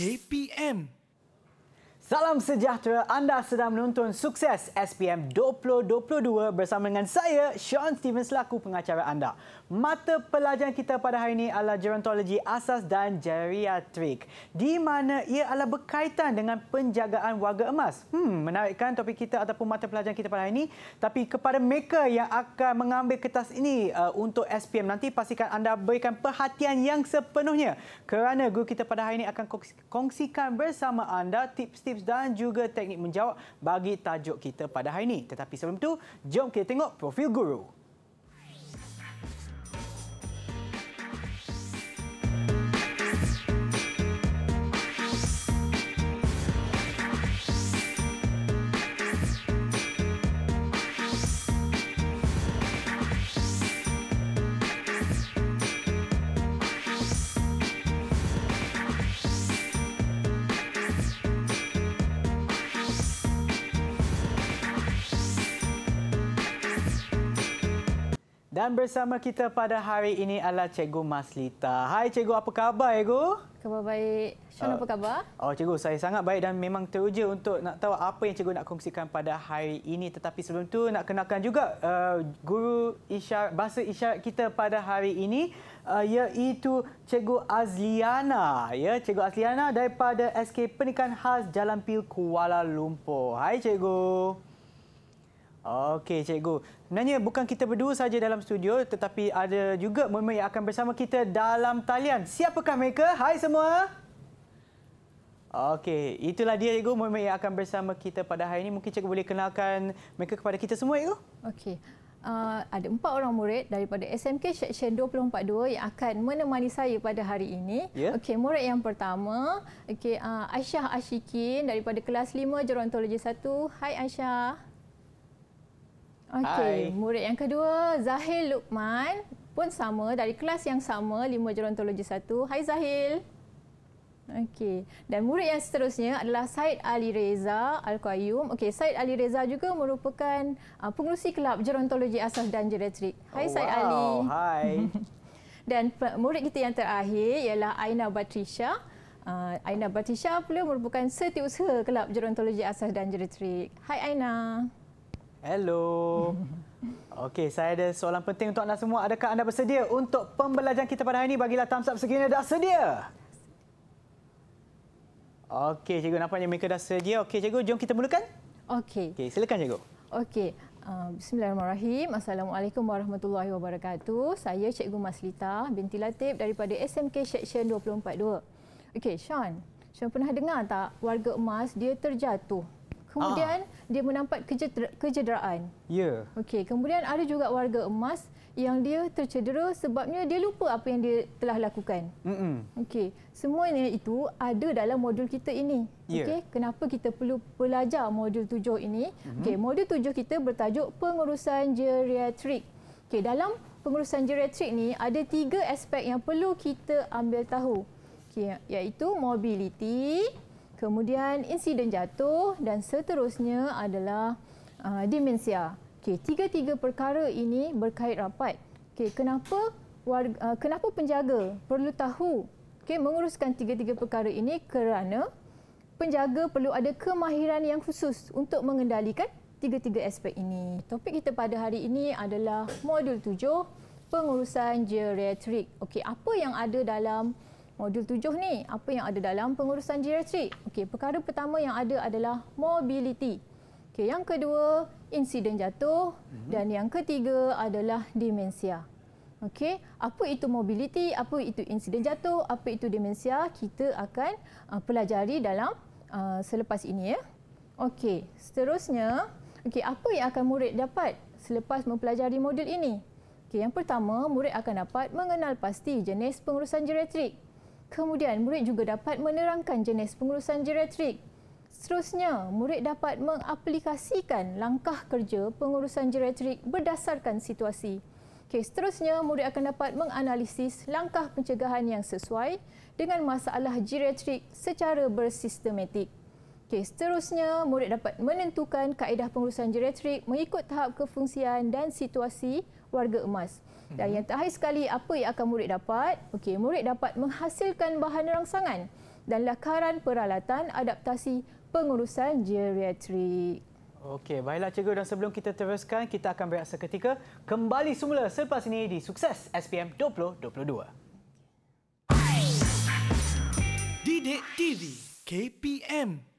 KPM Salam sejahtera, anda sedang menonton Sukses SPM 2022 bersama dengan saya, Sean Stevens, laku pengacara anda. Mata pelajaran kita pada hari ini adalah gerontologi asas dan geriatrik di mana ia adalah berkaitan dengan penjagaan warga emas. Hmm, menarikkan topik kita ataupun mata pelajaran kita pada hari ini. Tapi kepada mereka yang akan mengambil kertas ini uh, untuk SPM nanti, pastikan anda berikan perhatian yang sepenuhnya kerana guru kita pada hari ini akan kongsikan bersama anda tips-tips Vibes dan juga teknik menjawab bagi tajuk kita pada hari ini. Tetapi sebelum itu, jom kita tengok profil guru. Dan bersama kita pada hari ini adalah Cikgu Maslita. Hai Cikgu, apa khabar Cikgu? Khabar baik. Sean, uh, apa ah, khabar? Oh Cikgu, saya sangat baik dan memang teruja untuk nak tahu apa yang Cikgu nak kongsikan pada hari ini. Tetapi sebelum tu nak kenalkan juga uh, guru isyarat, bahasa isyarat kita pada hari ini uh, iaitu Cikgu Azliana. Ya, Cikgu Azliana daripada SK Pendidikan Khas Jalan Pil Kuala Lumpur. Hai Cikgu. Cikgu. Okey cikgu. Sebenarnya bukan kita berdua saja dalam studio tetapi ada juga member yang akan bersama kita dalam talian. Siapakah mereka? Hai semua. Okey, itulah dia cikgu member yang akan bersama kita pada hari ini. Mungkin cikgu boleh kenalkan mereka kepada kita semua cikgu. Okey. Uh, ada empat orang murid daripada SMK Seksyen 242 yang akan menemani saya pada hari ini. Yeah. Okey, murid yang pertama, okey uh, Aisyah Ashikin daripada kelas 5 Gerontologi 1. Hai Aisyah. Okey, murid yang kedua Zahil Lukman pun sama dari kelas yang sama 5 gerontologi 1. Hai Zahil. Okey. Dan murid yang seterusnya adalah Said Ali Reza Al-Qayyum. Okey, Said Ali Reza juga merupakan uh, pengurusi kelab gerontologi asas dan geriatrik. Hai oh, Said wow. Ali. Hai. dan murid kita yang terakhir ialah Aina Batrisha. Uh, Aina Batrisha pula merupakan setiausaha kelab gerontologi asas dan geriatrik. Hai Aina. Hello. Okey, saya ada soalan penting untuk anda semua. Adakah anda bersedia untuk pembelajaran kita pada hari ini? Bagilah thumbs up sekiranya dah sedia. Okey, cikgu nampaknya mereka dah sedia. Okey, cikgu, jom kita mulakan. Okey. Okey, silakan cikgu. Okey. Um, bismillahirrahmanirrahim. Assalamualaikum warahmatullahi wabarakatuh. Saya Cikgu Maslita binti Latif daripada SMK Section 242. Okey, Sean. Sean pernah dengar tak warga emas dia terjatuh Kemudian ah. dia menampak kecederaan. Ya. Yeah. Okey, kemudian ada juga warga emas yang dia tercedera sebabnya dia lupa apa yang dia telah lakukan. Mm -mm. Okey, semuanya itu ada dalam modul kita ini. Yeah. Okey, kenapa kita perlu belajar modul tujuh ini? Mm -hmm. Okey, modul tujuh kita bertajuk pengurusan geriatrik. Okey, dalam pengurusan geriatrik ni ada tiga aspek yang perlu kita ambil tahu. Okey, iaitu mobility kemudian insiden jatuh dan seterusnya adalah uh, demensia. Okey, tiga-tiga perkara ini berkait rapat. Okey, kenapa warga, uh, kenapa penjaga perlu tahu okey menguruskan tiga-tiga perkara ini kerana penjaga perlu ada kemahiran yang khusus untuk mengendalikan tiga-tiga aspek ini. Topik kita pada hari ini adalah modul 7 pengurusan geriatrik. Okey, apa yang ada dalam Modul tujuh ni apa yang ada dalam pengurusan geriatrik? Okey, perkara pertama yang ada adalah mobility. Okey, yang kedua insiden jatuh mhm. dan yang ketiga adalah demensia. Okey, apa itu mobility, apa itu insiden jatuh, apa itu demensia, kita akan uh, pelajari dalam uh, selepas ini ya. Okey, seterusnya, okey, apa yang akan murid dapat selepas mempelajari modul ini? Okey, yang pertama, murid akan dapat mengenal pasti jenis pengurusan geriatrik. Kemudian, murid juga dapat menerangkan jenis pengurusan geriatrik. Seterusnya, murid dapat mengaplikasikan langkah kerja pengurusan geriatrik berdasarkan situasi. Okay, seterusnya, murid akan dapat menganalisis langkah pencegahan yang sesuai dengan masalah geriatrik secara bersistematik. Okey, seterusnya murid dapat menentukan kaedah pengurusan geriatrik mengikut tahap kefungsian dan situasi warga emas. Dan mhm. yang terakhir sekali apa yang akan murid dapat? Okey, murid dapat menghasilkan bahan rangsangan dan lakaran peralatan adaptasi pengurusan geriatrik. Okey, baiklah cikgu dan sebelum kita teruskan, kita akan berehat seketika. Kembali semula selepas ini di Sukses SPM 2022. Didik TV KPM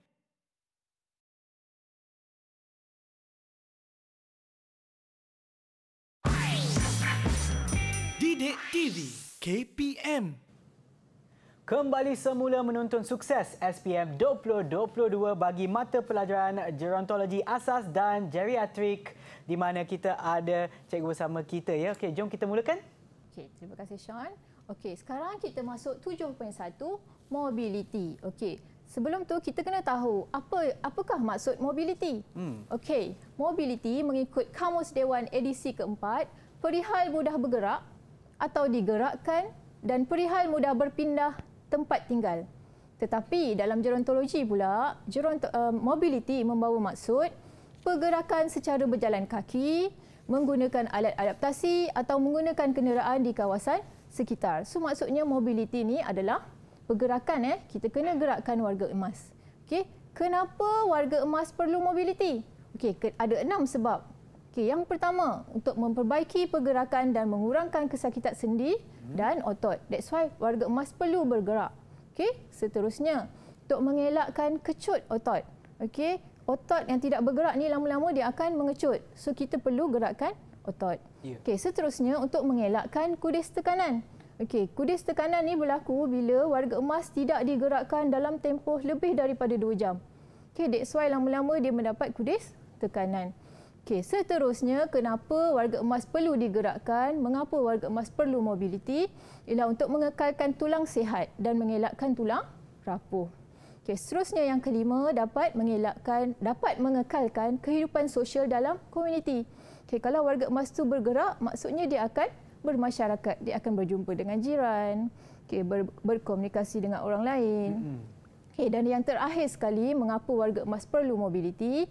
Didik TV KPM Kembali semula menonton sukses SPM 2022 bagi mata pelajaran gerontologi asas dan geriatrik di mana kita ada cikgu bersama kita ya. Okey, jom kita mulakan. Okey, terima kasih Sean. Okey, sekarang kita masuk 7.1 mobility. Okey. Sebelum tu kita kena tahu apa apakah maksud mobility. Hmm. Okey, mobility mengikut Kamus Dewan edisi keempat, perihal mudah bergerak, atau digerakkan dan perihal mudah berpindah tempat tinggal. Tetapi dalam gerontologi pula, geront uh, eh, mobility membawa maksud pergerakan secara berjalan kaki, menggunakan alat adaptasi atau menggunakan kenderaan di kawasan sekitar. So maksudnya mobility ni adalah pergerakan eh kita kena gerakkan warga emas. Okey, kenapa warga emas perlu mobility? Okey, ada enam sebab. Okay, yang pertama untuk memperbaiki pergerakan dan mengurangkan kesakitan sendi hmm. dan otot. That's why warga emas perlu bergerak. Okay, seterusnya untuk mengelakkan kecut otot. Okay, otot yang tidak bergerak ni lama-lama dia akan mengecut. So kita perlu gerakkan otot. Yeah. Okey, seterusnya untuk mengelakkan kudis tekanan. Okay, kudis tekanan ni berlaku bila warga emas tidak digerakkan dalam tempoh lebih daripada 2 jam. Okay, that's why lama-lama dia mendapat kudis tekanan. Okey, seterusnya kenapa warga emas perlu digerakkan? Mengapa warga emas perlu mobiliti? Ialah untuk mengekalkan tulang sihat dan mengelakkan tulang rapuh. Okey, seterusnya yang kelima dapat mengelakkan dapat mengekalkan kehidupan sosial dalam komuniti. Okey, kalau warga emas tu bergerak, maksudnya dia akan bermasyarakat, dia akan berjumpa dengan jiran, okey, ber, berkomunikasi dengan orang lain. Okay, dan yang terakhir sekali, mengapa warga emas perlu mobiliti?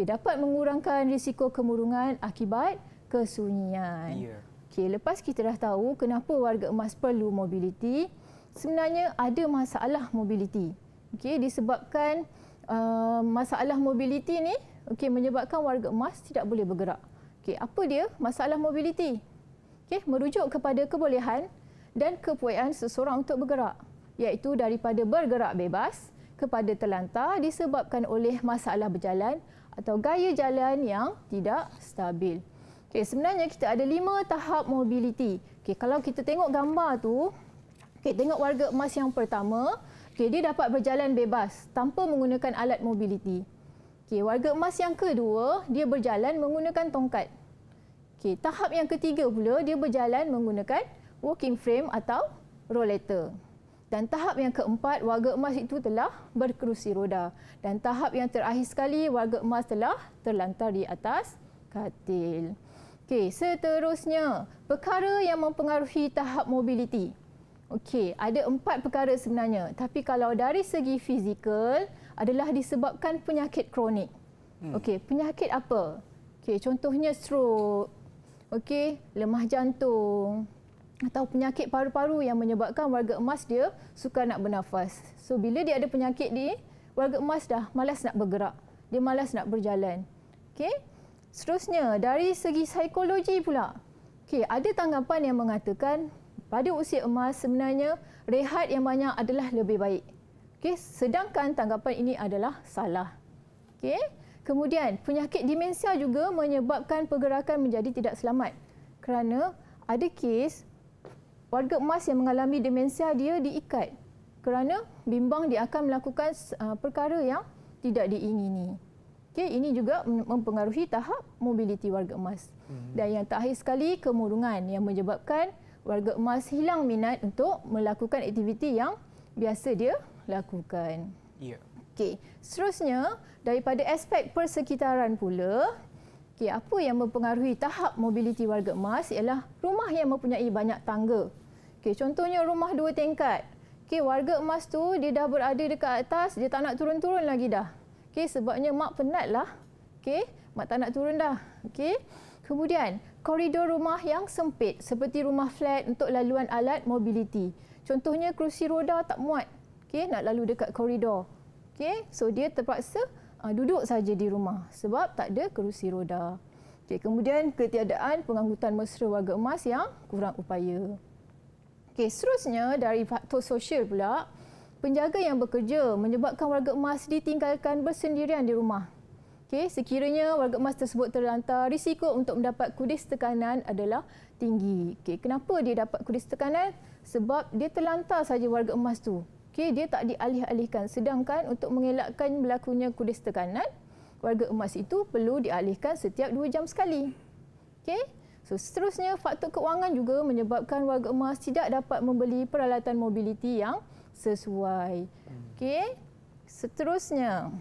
Okey, dapat mengurangkan risiko kemurungan akibat kesunyian. Ya. Okey, lepas kita dah tahu kenapa warga emas perlu mobiliti, sebenarnya ada masalah mobiliti. Okey, disebabkan uh, masalah mobiliti ni okey menyebabkan warga emas tidak boleh bergerak. Okey, apa dia masalah mobiliti? Okey, merujuk kepada kebolehan dan kepuaian seseorang untuk bergerak, iaitu daripada bergerak bebas kepada terlantar disebabkan oleh masalah berjalan atau gaya jalan yang tidak stabil. Okey, sebenarnya kita ada lima tahap mobiliti. Okey, kalau kita tengok gambar tu, okey, tengok warga emas yang pertama, okey, dia dapat berjalan bebas tanpa menggunakan alat mobiliti. Okey, warga emas yang kedua, dia berjalan menggunakan tongkat. Okey, tahap yang ketiga pula, dia berjalan menggunakan walking frame atau rollator. Dan tahap yang keempat, warga emas itu telah berkerusi roda. Dan tahap yang terakhir sekali, warga emas telah terlantar di atas katil. Okey, seterusnya, perkara yang mempengaruhi tahap mobiliti. Okey, ada empat perkara sebenarnya. Tapi kalau dari segi fizikal, adalah disebabkan penyakit kronik. Hmm. Okey, penyakit apa? Okey, contohnya stroke. Okey, lemah jantung, atau penyakit paru-paru yang menyebabkan warga emas dia suka nak bernafas. So bila dia ada penyakit ni, warga emas dah malas nak bergerak. Dia malas nak berjalan. Okey. Seterusnya dari segi psikologi pula. Okey, ada tanggapan yang mengatakan pada usia emas sebenarnya rehat yang banyak adalah lebih baik. Okey, sedangkan tanggapan ini adalah salah. Okey. Kemudian penyakit demensia juga menyebabkan pergerakan menjadi tidak selamat. Kerana ada kes warga emas yang mengalami demensia dia diikat kerana bimbang dia akan melakukan uh, perkara yang tidak diingini. Okay, ini juga mempengaruhi tahap mobiliti warga emas. Hmm. Dan yang terakhir sekali, kemurungan yang menyebabkan warga emas hilang minat untuk melakukan aktiviti yang biasa dia lakukan. Ya. Okay. Seterusnya, daripada aspek persekitaran pula, Okey, apa yang mempengaruhi tahap mobiliti warga emas ialah rumah yang mempunyai banyak tangga. Okey, contohnya rumah dua tingkat. Okey, warga emas tu dia dah berada dekat atas, dia tak nak turun-turun lagi dah. Okey, sebabnya mak penatlah. Okey, mak tak nak turun dah. Okey. Kemudian, koridor rumah yang sempit seperti rumah flat untuk laluan alat mobiliti. Contohnya kerusi roda tak muat. Okey, nak lalu dekat koridor. Okey, so dia terpaksa uh, duduk saja di rumah sebab tak ada kerusi roda. Okay, kemudian ketiadaan pengangkutan mesra warga emas yang kurang upaya. Okay, seterusnya dari faktor sosial pula, penjaga yang bekerja menyebabkan warga emas ditinggalkan bersendirian di rumah. Okay, sekiranya warga emas tersebut terlantar, risiko untuk mendapat kudis tekanan adalah tinggi. Okay, kenapa dia dapat kudis tekanan? Sebab dia terlantar saja warga emas tu okey dia tak dialih-alihkan sedangkan untuk mengelakkan berlakunya kudis tekanan warga emas itu perlu dialihkan setiap dua jam sekali okey so seterusnya faktor kewangan juga menyebabkan warga emas tidak dapat membeli peralatan mobiliti yang sesuai okey seterusnya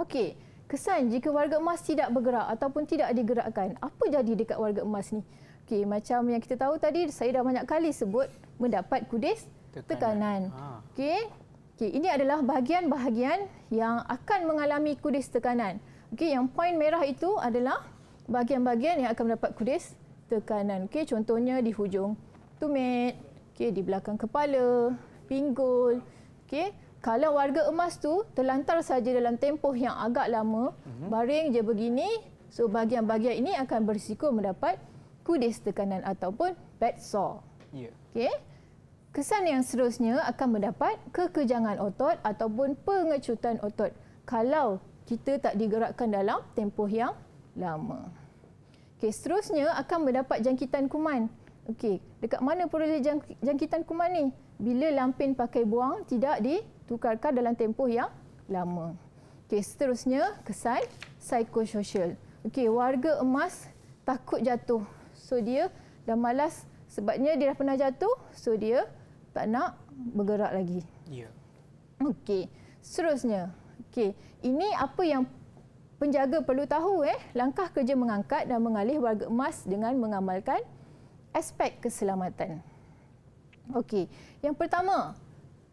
okey kesan jika warga emas tidak bergerak ataupun tidak digerakkan apa jadi dekat warga emas ni okey macam yang kita tahu tadi saya dah banyak kali sebut mendapat kudis tekanan. tekanan. Ha. Okey. Okey, ini adalah bahagian-bahagian yang akan mengalami kudis tekanan. Okey, yang poin merah itu adalah bahagian-bahagian yang akan mendapat kudis tekanan. Okey, contohnya di hujung tumit, okey, di belakang kepala, pinggul. Okey, kalau warga emas tu terlantar saja dalam tempoh yang agak lama, mm-hmm. baring je begini, so bahagian-bahagian ini akan berisiko mendapat kudis tekanan ataupun bad sore. Yeah. Okey. Kesan yang seterusnya akan mendapat kekejangan otot ataupun pengecutan otot kalau kita tak digerakkan dalam tempoh yang lama. Okey, seterusnya akan mendapat jangkitan kuman. Okey, dekat mana peroleh jangkitan kuman ni? Bila lampin pakai buang tidak ditukarkan dalam tempoh yang lama. Okey, seterusnya kesan psikososial. Okey, warga emas takut jatuh. So dia dah malas sebabnya dia dah pernah jatuh, so dia tak nak bergerak lagi. Ya. Okey. Seterusnya. Okey. Ini apa yang penjaga perlu tahu eh langkah kerja mengangkat dan mengalih warga emas dengan mengamalkan aspek keselamatan. Okey. Yang pertama,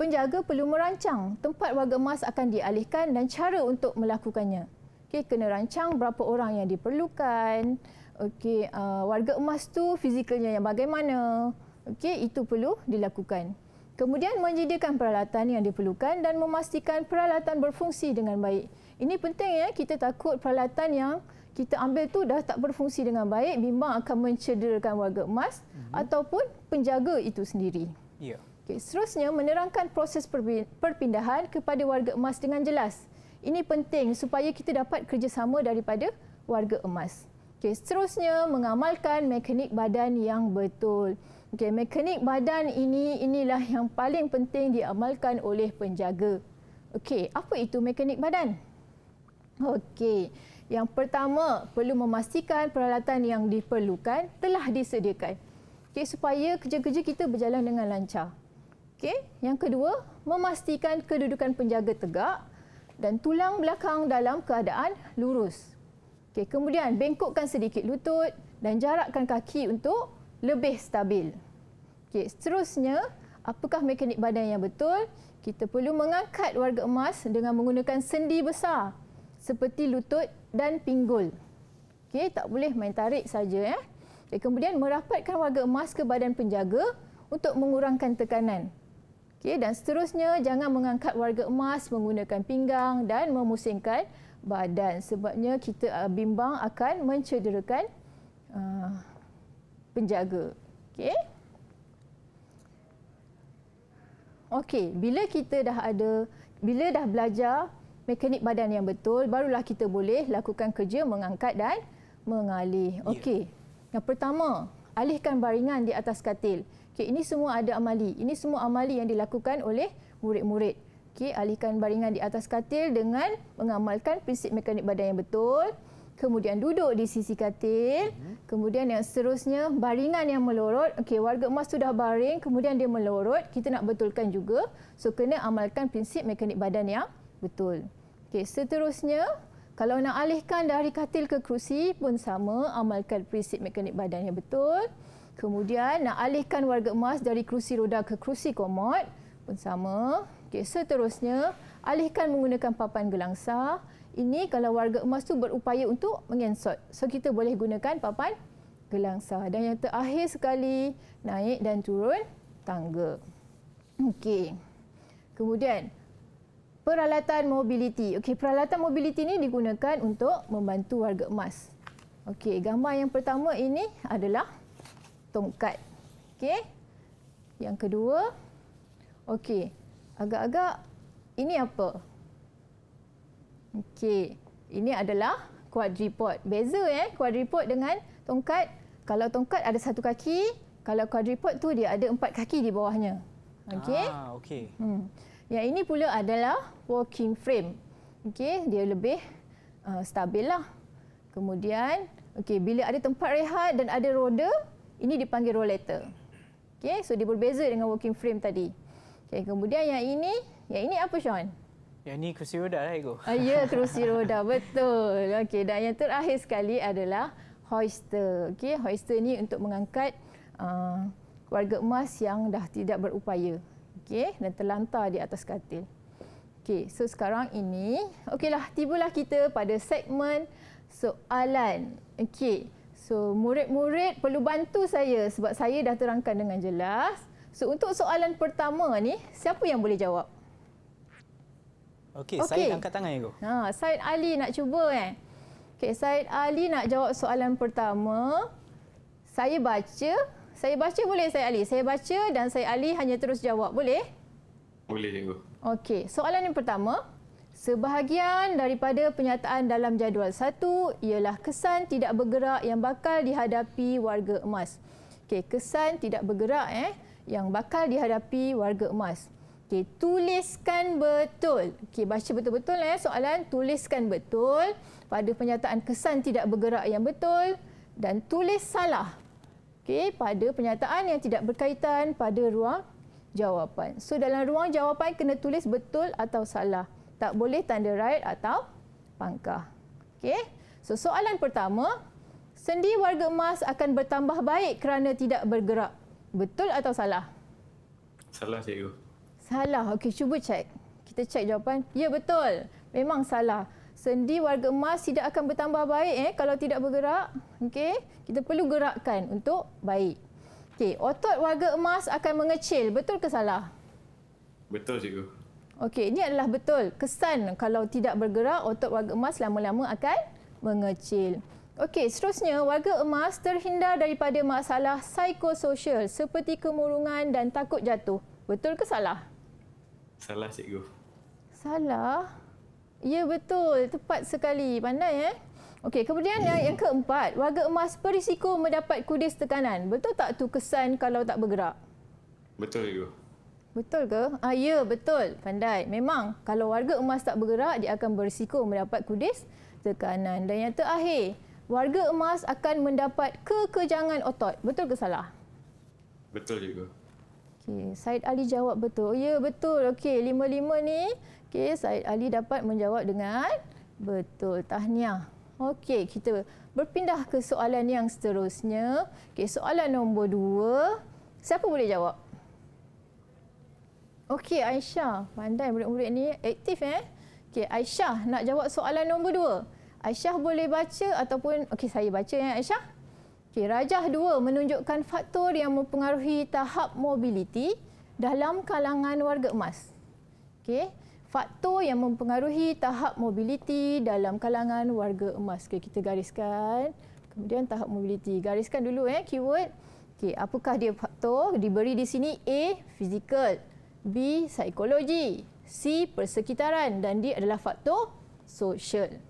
penjaga perlu merancang tempat warga emas akan dialihkan dan cara untuk melakukannya. Okey, kena rancang berapa orang yang diperlukan. Okey, uh, warga emas tu fizikalnya yang bagaimana? Okey, itu perlu dilakukan. Kemudian menyediakan peralatan yang diperlukan dan memastikan peralatan berfungsi dengan baik. Ini penting ya, kita takut peralatan yang kita ambil tu dah tak berfungsi dengan baik, bimbang akan mencederakan warga emas mm-hmm. ataupun penjaga itu sendiri. Ya. Yeah. Okey, seterusnya menerangkan proses perpindahan kepada warga emas dengan jelas. Ini penting supaya kita dapat kerjasama daripada warga emas. Okey, seterusnya mengamalkan mekanik badan yang betul. Okey, mekanik badan ini inilah yang paling penting diamalkan oleh penjaga. Okey, apa itu mekanik badan? Okey, yang pertama perlu memastikan peralatan yang diperlukan telah disediakan. Okey, supaya kerja-kerja kita berjalan dengan lancar. Okey, yang kedua, memastikan kedudukan penjaga tegak dan tulang belakang dalam keadaan lurus. Okey, kemudian bengkokkan sedikit lutut dan jarakkan kaki untuk lebih stabil. Okey, seterusnya, apakah mekanik badan yang betul? Kita perlu mengangkat warga emas dengan menggunakan sendi besar seperti lutut dan pinggul. Okey, tak boleh main tarik saja ya. Eh? Okay, kemudian merapatkan warga emas ke badan penjaga untuk mengurangkan tekanan. Okey, dan seterusnya jangan mengangkat warga emas menggunakan pinggang dan memusingkan badan sebabnya kita uh, bimbang akan mencederakan uh, penjaga. Okey. Okey, bila kita dah ada bila dah belajar mekanik badan yang betul, barulah kita boleh lakukan kerja mengangkat dan mengalih. Ya. Okey. Yeah. Yang pertama, alihkan baringan di atas katil. Okey, ini semua ada amali. Ini semua amali yang dilakukan oleh murid-murid. Okey, alihkan baringan di atas katil dengan mengamalkan prinsip mekanik badan yang betul. Kemudian duduk di sisi katil. Kemudian yang seterusnya, baringan yang melorot. Okey, warga emas tu dah baring, kemudian dia melorot. Kita nak betulkan juga. So, kena amalkan prinsip mekanik badan yang betul. Okey, seterusnya, kalau nak alihkan dari katil ke kerusi pun sama. Amalkan prinsip mekanik badan yang betul. Kemudian, nak alihkan warga emas dari kerusi roda ke kerusi komod pun sama. Okey, seterusnya, alihkan menggunakan papan gelangsah. Ini kalau warga emas tu berupaya untuk mengensot. So kita boleh gunakan papan gelangsah. Dan yang terakhir sekali, naik dan turun tangga. Okey. Kemudian peralatan mobiliti. Okey, peralatan mobiliti ni digunakan untuk membantu warga emas. Okey, gambar yang pertama ini adalah tongkat. Okey. Yang kedua Okey, agak-agak ini apa? Okey, ini adalah quadriport. Beza eh quadriport dengan tongkat. Kalau tongkat ada satu kaki, kalau quadriport tu dia ada empat kaki di bawahnya. Okey. Ah, okey. Hmm. Yang ini pula adalah walking frame. Okey, dia lebih uh, stabil lah. Kemudian, okey, bila ada tempat rehat dan ada roda, ini dipanggil roller. Okey, so dia berbeza dengan walking frame tadi. Okey, kemudian yang ini, yang ini apa Sean? Yang ini kerusi roda lah Ego. Ah, ya, kerusi roda. Betul. Okey, dan yang terakhir sekali adalah hoister. Okey, hoister ni untuk mengangkat uh, ah, warga emas yang dah tidak berupaya. Okey, dan terlantar di atas katil. Okey, so sekarang ini, okeylah, tibalah kita pada segmen soalan. Okey, so murid-murid perlu bantu saya sebab saya dah terangkan dengan jelas. So untuk soalan pertama ni, siapa yang boleh jawab? Okey, okay. Said angkat tangan ego. Ha, Said Ali nak cuba eh. Okey, Said Ali nak jawab soalan pertama. Saya baca, saya baca boleh Said Ali. Saya baca dan Said Ali hanya terus jawab, boleh? Boleh, ego. Okey, soalan yang pertama. Sebahagian daripada penyataan dalam jadual satu ialah kesan tidak bergerak yang bakal dihadapi warga emas. Okey, kesan tidak bergerak eh yang bakal dihadapi warga emas. Okey, tuliskan betul. Okey, baca betul-betul eh soalan, tuliskan betul pada pernyataan kesan tidak bergerak yang betul dan tulis salah. Okey, pada pernyataan yang tidak berkaitan pada ruang jawapan. So dalam ruang jawapan kena tulis betul atau salah. Tak boleh tanda right atau pangkah. Okey. So soalan pertama, sendi warga emas akan bertambah baik kerana tidak bergerak. Betul atau salah? Salah, cikgu. Salah. Okey, cuba cek. Kita cek jawapan. Ya, betul. Memang salah. Sendi warga emas tidak akan bertambah baik eh kalau tidak bergerak. Okey. Kita perlu gerakkan untuk baik. Okey, otot warga emas akan mengecil. Betul ke salah? Betul, cikgu. Okey, ini adalah betul. Kesan kalau tidak bergerak, otot warga emas lama-lama akan mengecil. Okey, seterusnya, warga emas terhindar daripada masalah psikososial seperti kemurungan dan takut jatuh. Betul ke salah? Salah, cikgu. Salah? Ya, betul. Tepat sekali. Pandai, eh? Okey, kemudian yang, yang keempat, warga emas berisiko mendapat kudis tekanan. Betul tak tu kesan kalau tak bergerak? Betul, cikgu. Betul ke? Ah, ya, betul. Pandai. Memang, kalau warga emas tak bergerak, dia akan berisiko mendapat kudis tekanan. Dan yang terakhir, warga emas akan mendapat kekejangan otot. Betul ke salah? Betul juga. Okey, Said Ali jawab betul. Ya, betul. Okey, lima-lima ni. Okey, Said Ali dapat menjawab dengan betul. Tahniah. Okey, kita berpindah ke soalan yang seterusnya. Okey, soalan nombor dua. Siapa boleh jawab? Okey, Aisyah. Pandai murid-murid ni. Aktif, eh? Okey, Aisyah nak jawab soalan nombor dua. Aisyah boleh baca ataupun okey saya baca ya Aisyah. Okey, rajah dua menunjukkan faktor yang mempengaruhi tahap mobiliti dalam kalangan warga emas. Okey, faktor yang mempengaruhi tahap mobiliti dalam kalangan warga emas. Okay, kita gariskan. Kemudian tahap mobiliti. Gariskan dulu eh keyword. Okey, apakah dia faktor? Diberi di sini A physical, B psikologi, C persekitaran dan D adalah faktor social.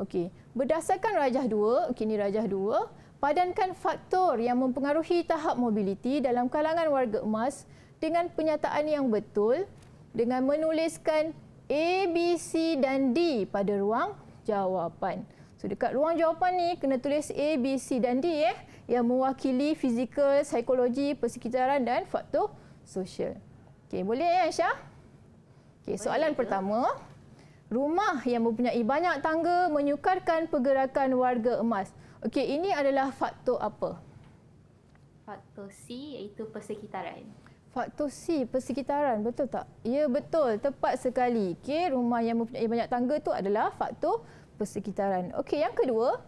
Okey, berdasarkan rajah 2, kini rajah 2, padankan faktor yang mempengaruhi tahap mobiliti dalam kalangan warga emas dengan penyataan yang betul dengan menuliskan A, B, C dan D pada ruang jawapan. So dekat ruang jawapan ni kena tulis A, B, C dan D eh yang mewakili fizikal, psikologi, persekitaran dan faktor sosial. Okey, boleh ya Aisyah? Okey, soalan boleh, pertama. Ya. Rumah yang mempunyai banyak tangga menyukarkan pergerakan warga emas. Okey, ini adalah faktor apa? Faktor C iaitu persekitaran. Faktor C persekitaran, betul tak? Ya, betul. Tepat sekali. Okey, rumah yang mempunyai banyak tangga itu adalah faktor persekitaran. Okey, yang kedua,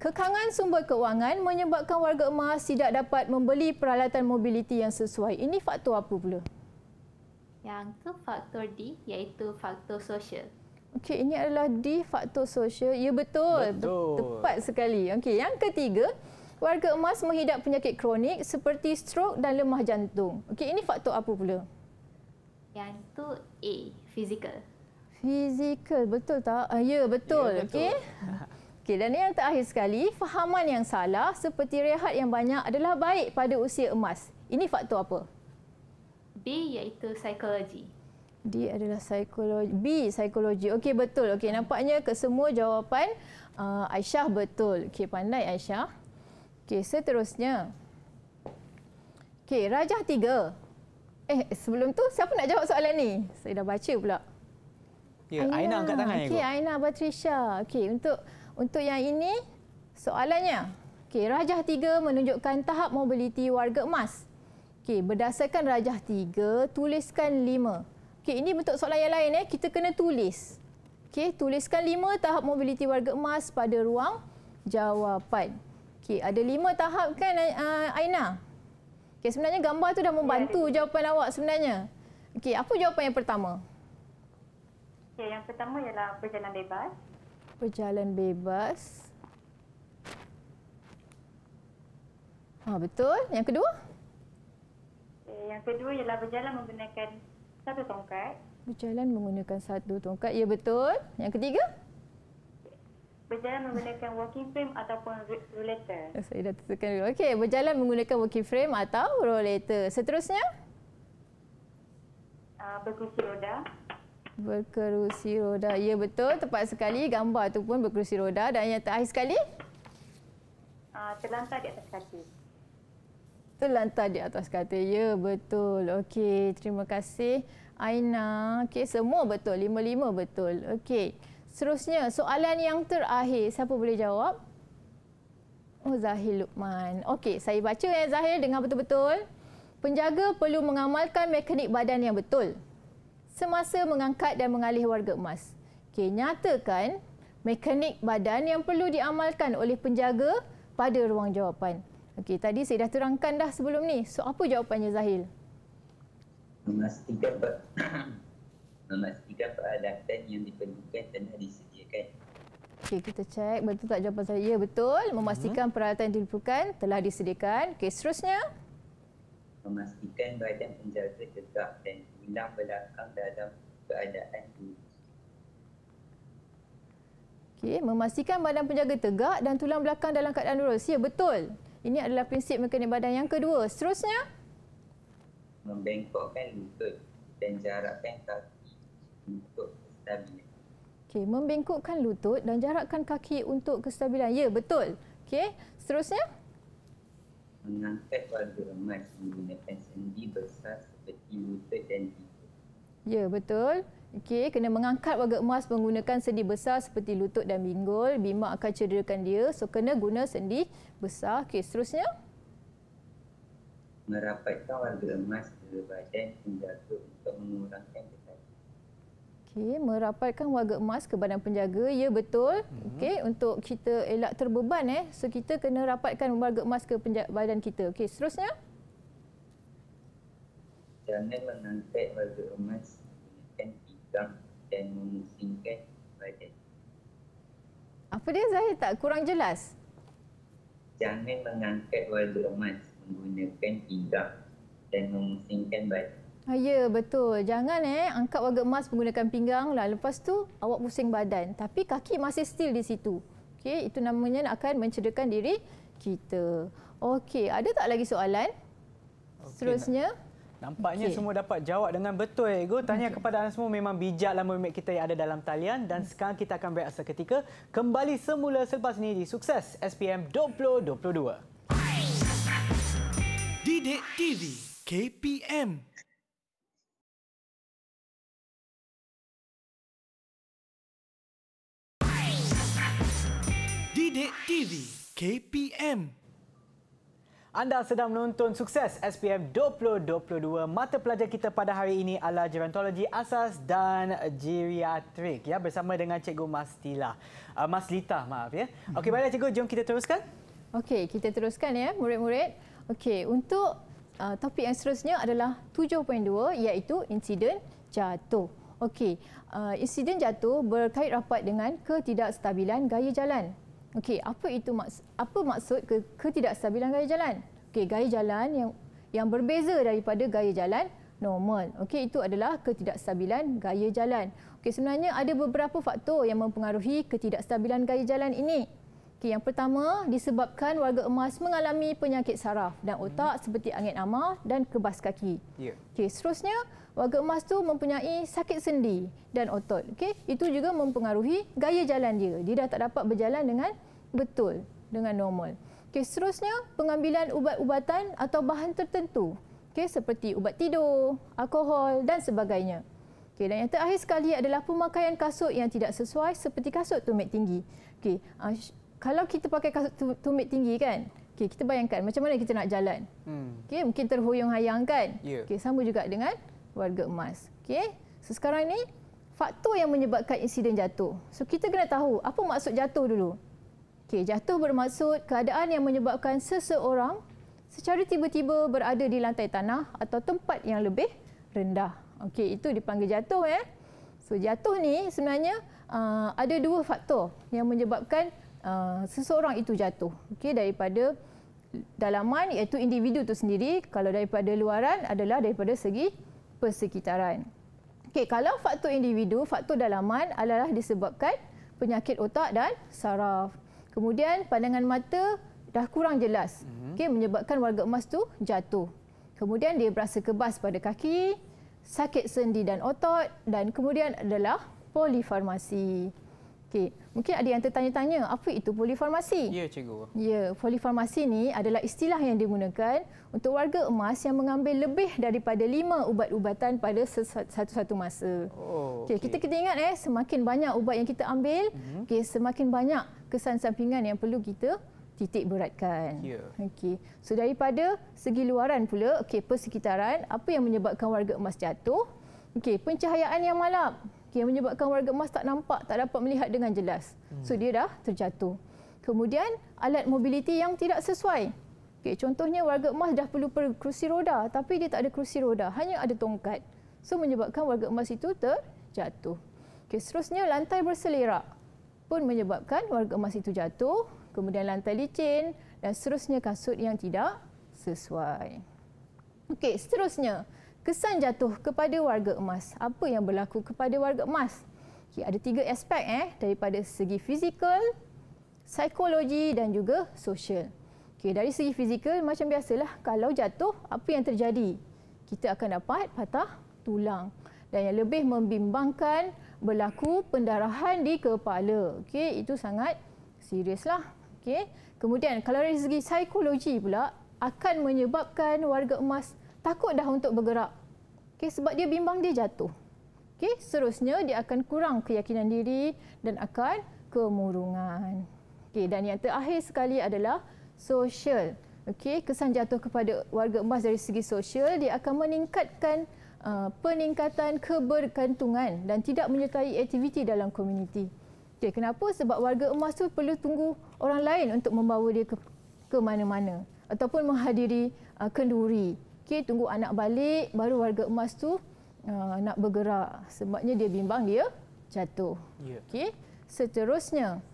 kekangan sumber kewangan menyebabkan warga emas tidak dapat membeli peralatan mobiliti yang sesuai. Ini faktor apa pula? Yang ke faktor D iaitu faktor sosial. Okey, ini adalah di faktor sosial. Ya betul. betul. Tepat sekali. Okey, yang ketiga, warga emas menghidap penyakit kronik seperti strok dan lemah jantung. Okey, ini faktor apa pula? Yang itu A, fizikal. Fizikal, betul tak? Ah, ya, betul. Ya, betul. Okey. Okey, dan yang terakhir sekali, fahaman yang salah seperti rehat yang banyak adalah baik pada usia emas. Ini faktor apa? B iaitu psikologi. D adalah psikologi. B psikologi. Okey betul. Okey nampaknya kesemua jawapan uh, Aisyah betul. Okey pandai Aisyah. Okey seterusnya. Okey rajah tiga. Eh sebelum tu siapa nak jawab soalan ni? Saya dah baca pula. Ya, Aina, Aina angkat tangan Okey Aina Patricia. Okey untuk untuk yang ini soalannya. Okey rajah tiga menunjukkan tahap mobiliti warga emas. Okey berdasarkan rajah tiga tuliskan lima. Okey, ini bentuk soalan yang lain eh. Kita kena tulis. Okey, tuliskan lima tahap mobiliti warga emas pada ruang jawapan. Okey, ada lima tahap kan ah, Aina? Okey, sebenarnya gambar tu dah membantu ya, ya. jawapan awak sebenarnya. Okey, apa jawapan yang pertama? Okey, yang pertama ialah perjalanan bebas. Perjalanan bebas. Ah, betul. Yang kedua? Yang kedua ialah berjalan menggunakan satu tongkat. Berjalan menggunakan satu tongkat. Ya betul. Yang ketiga? Berjalan menggunakan walking frame ataupun rollator. Eh, saya dah tentukan dulu. Okey, berjalan menggunakan walking frame atau rollator. Seterusnya? Ah, Berkursi roda. Berkerusi roda. Ya betul. Tepat sekali gambar tu pun berkerusi roda. Dan yang terakhir sekali? Ah, terlantar di atas kaki. Tu Terlantar di atas kata. Ya, betul. Okey, terima kasih Aina. Okey, semua betul. Lima-lima betul. Okey. Seterusnya, soalan yang terakhir. Siapa boleh jawab? Oh, Zahir Luqman. Okey, saya baca ya Zahir dengan betul-betul. Penjaga perlu mengamalkan mekanik badan yang betul semasa mengangkat dan mengalih warga emas. Okey, nyatakan mekanik badan yang perlu diamalkan oleh penjaga pada ruang jawapan. Okey, tadi saya dah terangkan dah sebelum ni. So apa jawapannya Zahil? Memastikan per- memastikan peralatan yang diperlukan telah disediakan. Okey, kita cek betul tak jawapan saya? Ya, betul. Memastikan hmm. peralatan yang diperlukan telah disediakan. Okey, seterusnya. Memastikan badan penjaga tegak dan hilang belakang dalam keadaan ini. Okey, memastikan badan penjaga tegak dan tulang belakang dalam keadaan lurus. Ya, betul. Ini adalah prinsip mekanik badan yang kedua. Seterusnya? Membengkokkan lutut dan jarakkan kaki untuk kestabilan. Okey, membengkokkan lutut dan jarakkan kaki untuk kestabilan. Ya, betul. Okey, seterusnya? Mengangkat wajah remas menggunakan sendi besar seperti lutut dan lutut. Ya, betul. Okey, kena mengangkat warga emas menggunakan sendi besar seperti lutut dan pinggul. Bima akan cederakan dia. So, kena guna sendi besar. Okey, seterusnya. Merapatkan warga emas ke badan penjaga untuk mengurangkan tekanan. Okey, merapatkan warga emas ke badan penjaga. Ya, betul. Mm-hmm. Okey, untuk kita elak terbeban. Eh. So, kita kena rapatkan warga emas ke badan kita. Okey, seterusnya. Jangan mengangkat warga emas bidang dan singkat pada. Apa dia Zahir tak? Kurang jelas. Jangan mengangkat wajah emas menggunakan pinggang dan memusingkan badan. Ah, ha, ya, betul. Jangan eh angkat warga emas menggunakan pinggang. Lah. Lepas tu awak pusing badan. Tapi kaki masih still di situ. Okey, itu namanya akan mencederakan diri kita. Okey, ada tak lagi soalan? Okay, Seterusnya. Nak. Nampaknya okay. semua dapat jawab dengan betul, Ego. Tanya okay. kepada anda semua memang bijaklah memimpin kita yang ada dalam talian. Dan hmm. sekarang kita akan berasa ketika kembali semula selepas ini di Sukses SPM 2022. Didik TV KPM Didik TV KPM anda sedang menonton sukses SPM 2022. Mata pelajar kita pada hari ini adalah gerontologi asas dan geriatrik ya bersama dengan Cikgu Mastila. Uh, ah, Maslita maaf ya. Hmm. Okey baiklah cikgu jom kita teruskan. Okey kita teruskan ya murid-murid. Okey untuk uh, topik yang seterusnya adalah 7.2 iaitu insiden jatuh. Okey, uh, insiden jatuh berkait rapat dengan ketidakstabilan gaya jalan Okey, apa itu maks? apa maksud ke ketidakstabilan gaya jalan? Okey, gaya jalan yang yang berbeza daripada gaya jalan normal. Okey, itu adalah ketidakstabilan gaya jalan. Okey, sebenarnya ada beberapa faktor yang mempengaruhi ketidakstabilan gaya jalan ini. Okey, yang pertama disebabkan warga emas mengalami penyakit saraf dan otak hmm. seperti angin amar dan kebas kaki. Ya. Yeah. Okey, seterusnya warga emas tu mempunyai sakit sendi dan otot. Okey, itu juga mempengaruhi gaya jalan dia. Dia dah tak dapat berjalan dengan betul, dengan normal. Okey, seterusnya pengambilan ubat-ubatan atau bahan tertentu. Okey, seperti ubat tidur, alkohol dan sebagainya. Okey, dan yang terakhir sekali adalah pemakaian kasut yang tidak sesuai seperti kasut tumit tinggi. Okey, ah, kalau kita pakai kasut tumit tinggi kan, okay kita bayangkan macam mana kita nak jalan. Hmm. Okey, mungkin terhuyung-hayang kan? Yeah. Okey, sama juga dengan warga emas. Okey. So sekarang ni faktor yang menyebabkan insiden jatuh. So kita kena tahu apa maksud jatuh dulu. Okey, jatuh bermaksud keadaan yang menyebabkan seseorang secara tiba-tiba berada di lantai tanah atau tempat yang lebih rendah. Okey, itu dipanggil jatuh ya. Eh? So jatuh ni sebenarnya uh, ada dua faktor yang menyebabkan uh, seseorang itu jatuh. Okey, daripada dalaman iaitu individu itu sendiri, kalau daripada luaran adalah daripada segi persekitaran. Okey, kalau faktor individu, faktor dalaman adalah disebabkan penyakit otak dan saraf. Kemudian pandangan mata dah kurang jelas. Mhm. Okey, menyebabkan warga emas tu jatuh. Kemudian dia berasa kebas pada kaki, sakit sendi dan otot dan kemudian adalah polifarmasi. Okey. Mungkin ada yang tertanya-tanya, apa itu polifarmasi? Ya, cikgu. Ya, polifarmasi ini adalah istilah yang digunakan untuk warga emas yang mengambil lebih daripada lima ubat-ubatan pada satu-satu masa. Oh, okay. Okay. Kita kena ingat, eh, semakin banyak ubat yang kita ambil, mm-hmm. okay, semakin banyak kesan sampingan yang perlu kita titik beratkan. Ya. Okey. So daripada segi luaran pula, okey, persekitaran, apa yang menyebabkan warga emas jatuh? Okey, pencahayaan yang malap yang menyebabkan warga emas tak nampak, tak dapat melihat dengan jelas. Hmm. So dia dah terjatuh. Kemudian alat mobiliti yang tidak sesuai. Okay, contohnya warga emas dah perlu per kerusi roda tapi dia tak ada kerusi roda, hanya ada tongkat. So menyebabkan warga emas itu terjatuh. Okay, seterusnya lantai berselerak pun menyebabkan warga emas itu jatuh. Kemudian lantai licin dan seterusnya kasut yang tidak sesuai. Okey, seterusnya kesan jatuh kepada warga emas. Apa yang berlaku kepada warga emas? Okay, ada tiga aspek eh daripada segi fizikal, psikologi dan juga sosial. Okey, dari segi fizikal macam biasalah kalau jatuh apa yang terjadi? Kita akan dapat patah tulang dan yang lebih membimbangkan berlaku pendarahan di kepala. Okay, itu sangat seriuslah. Okay, Kemudian kalau dari segi psikologi pula akan menyebabkan warga emas takut dah untuk bergerak Okey sebab dia bimbang dia jatuh. Okey, seterusnya dia akan kurang keyakinan diri dan akan kemurungan. Okey, dan yang terakhir sekali adalah social. Okey, kesan jatuh kepada warga emas dari segi social dia akan meningkatkan uh, peningkatan kebergantungan dan tidak menyertai aktiviti dalam komuniti. Okey, kenapa? Sebab warga emas tu perlu tunggu orang lain untuk membawa dia ke ke mana-mana ataupun menghadiri uh, kenduri okey tunggu anak balik baru warga emas tu uh, nak bergerak sebabnya dia bimbang dia jatuh yeah. okey seterusnya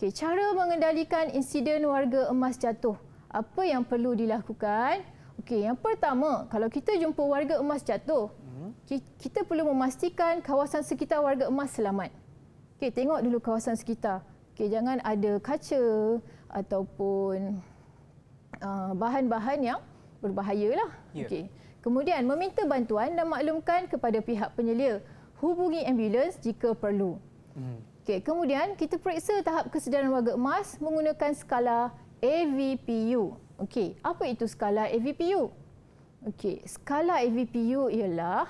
Okay, cara mengendalikan insiden warga emas jatuh apa yang perlu dilakukan okey yang pertama kalau kita jumpa warga emas jatuh mhm. kita perlu memastikan kawasan sekitar warga emas selamat. Okey, tengok dulu kawasan sekitar. Okey, jangan ada kaca ataupun uh, bahan-bahan yang berbahayalah. Yeah. Okey. Kemudian meminta bantuan dan maklumkan kepada pihak penyelia. Hubungi ambulans jika perlu. Hmm. Okey, kemudian kita periksa tahap kesedaran warga emas menggunakan skala AVPU. Okey, apa itu skala AVPU? Okey, skala AVPU ialah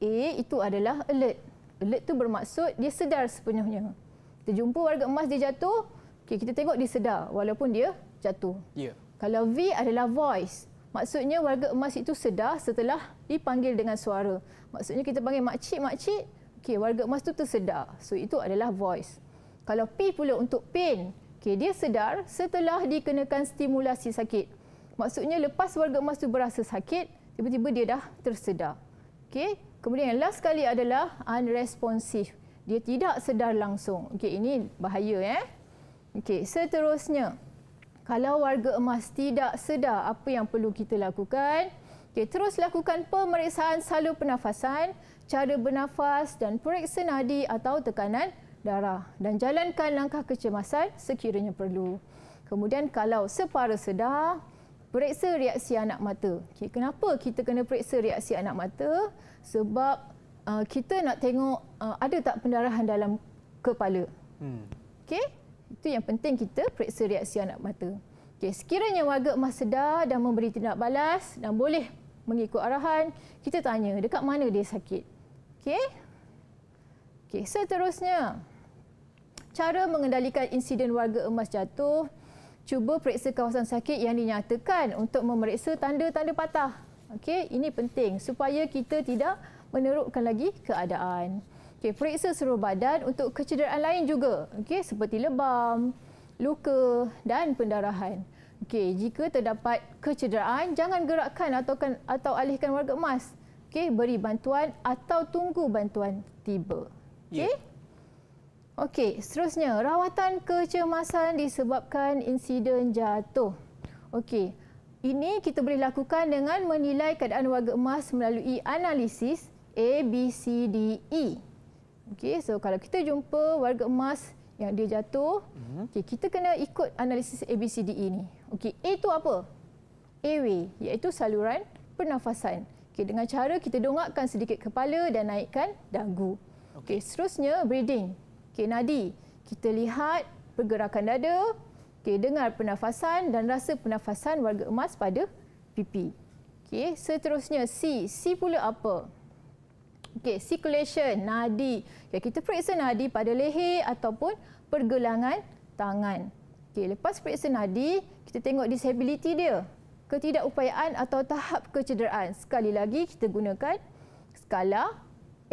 A itu adalah alert. Alert tu bermaksud dia sedar sepenuhnya. Kita jumpa warga emas dia jatuh, okey kita tengok dia sedar walaupun dia jatuh. Yeah. Kalau V adalah voice. Maksudnya warga emas itu sedar setelah dipanggil dengan suara. Maksudnya kita panggil makcik, makcik, Okey, warga emas itu tersedar. So itu adalah voice. Kalau P pula untuk pain, Okey, dia sedar setelah dikenakan stimulasi sakit. Maksudnya lepas warga emas itu berasa sakit, tiba-tiba dia dah tersedar. Okey, Kemudian yang last sekali adalah unresponsive. Dia tidak sedar langsung. Okey, ini bahaya. Eh? Okay, seterusnya. Kalau warga emas tidak sedar apa yang perlu kita lakukan, okay, terus lakukan pemeriksaan salur pernafasan, cara bernafas dan periksa nadi atau tekanan darah dan jalankan langkah kecemasan sekiranya perlu. Kemudian kalau separa sedar, periksa reaksi anak mata. Okay, kenapa kita kena periksa reaksi anak mata? Sebab uh, kita nak tengok uh, ada tak pendarahan dalam kepala. Hmm. Okey? Itu yang penting kita periksa reaksi anak mata. Okey, sekiranya warga emas sedar dan memberi tindak balas dan boleh mengikut arahan, kita tanya dekat mana dia sakit. Okey. Okey, seterusnya cara mengendalikan insiden warga emas jatuh, cuba periksa kawasan sakit yang dinyatakan untuk memeriksa tanda-tanda patah. Okey, ini penting supaya kita tidak menerukkan lagi keadaan. Okey, periksa seluruh badan untuk kecederaan lain juga. Okey, seperti lebam, luka dan pendarahan. Okey, jika terdapat kecederaan, jangan gerakkan atau kan, atau alihkan warga emas. Okey, beri bantuan atau tunggu bantuan tiba. Okey. Yeah. Okey, seterusnya, rawatan kecemasan disebabkan insiden jatuh. Okey. Ini kita boleh lakukan dengan menilai keadaan warga emas melalui analisis A B C D E. Okey, so kalau kita jumpa warga emas yang dia jatuh, mm-hmm. okey, kita kena ikut analisis ABCDE ini. Okey, A itu apa? Airway, iaitu saluran pernafasan. Okey, dengan cara kita dongakkan sedikit kepala dan naikkan dagu. Okey, okay, seterusnya breathing. Okey, nadi. Kita lihat pergerakan dada, okey, dengar pernafasan dan rasa pernafasan warga emas pada pipi. Okey, seterusnya C. C pula apa? Okey, circulation nadi. Okay, kita periksa nadi pada leher ataupun pergelangan tangan. Okey, lepas periksa nadi, kita tengok disability dia. Ketidakupayaan atau tahap kecederaan. Sekali lagi kita gunakan skala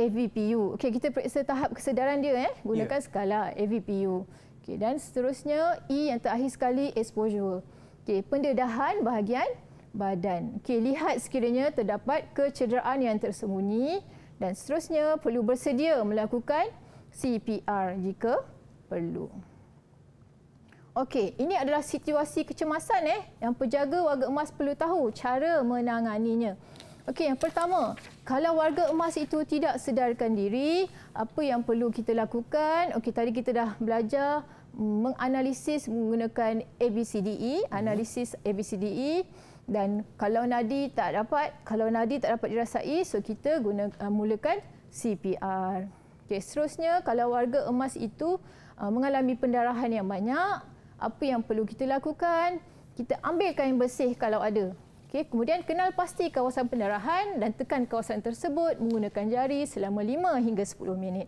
AVPU. Okey, kita periksa tahap kesedaran dia eh. Gunakan yeah. skala AVPU. Okey, dan seterusnya E yang terakhir sekali exposure. Okey, pendedahan bahagian badan. Okey, lihat sekiranya terdapat kecederaan yang tersembunyi dan seterusnya perlu bersedia melakukan CPR jika perlu. Okey, ini adalah situasi kecemasan eh yang penjaga warga emas perlu tahu cara menanganinya. Okey, yang pertama, kalau warga emas itu tidak sedarkan diri, apa yang perlu kita lakukan? Okey, tadi kita dah belajar menganalisis menggunakan ABCDE, analisis ABCDE dan kalau nadi tak dapat kalau nadi tak dapat dirasai so kita guna uh, mulakan CPR. Okey seterusnya kalau warga emas itu uh, mengalami pendarahan yang banyak apa yang perlu kita lakukan? Kita ambil kain bersih kalau ada. Okey, kemudian kenal pasti kawasan pendarahan dan tekan kawasan tersebut menggunakan jari selama 5 hingga 10 minit.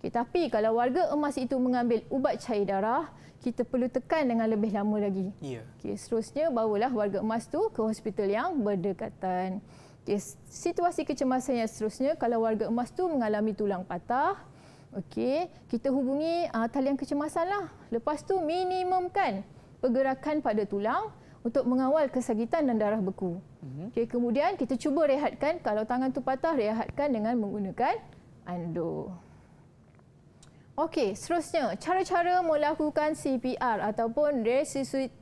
Okey, tapi kalau warga emas itu mengambil ubat cair darah, kita perlu tekan dengan lebih lama lagi. Ya. Okey, seterusnya bawalah warga emas tu ke hospital yang berdekatan. Okey, situasi kecemasan yang seterusnya kalau warga emas tu mengalami tulang patah, okey, kita hubungi uh, talian kecemasan lah. Lepas tu minimum kan, pergerakan pada tulang untuk mengawal kesakitan dan darah beku. Mhm. Okey, kemudian kita cuba rehatkan kalau tangan tu patah rehatkan dengan menggunakan andor. Okey, seterusnya, cara-cara melakukan CPR ataupun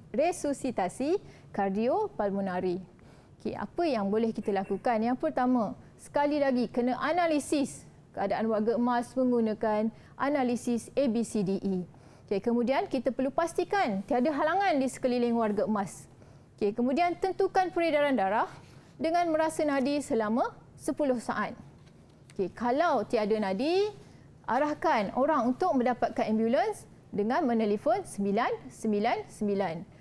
resusitasi kardiopulmonari. Okey, apa yang boleh kita lakukan? Yang pertama, sekali lagi kena analisis keadaan warga emas menggunakan analisis ABCDE. Okey, kemudian kita perlu pastikan tiada halangan di sekeliling warga emas. Okey, kemudian tentukan peredaran darah dengan merasa nadi selama 10 saat. Okey, kalau tiada nadi, arahkan orang untuk mendapatkan ambulans dengan menelpon 999.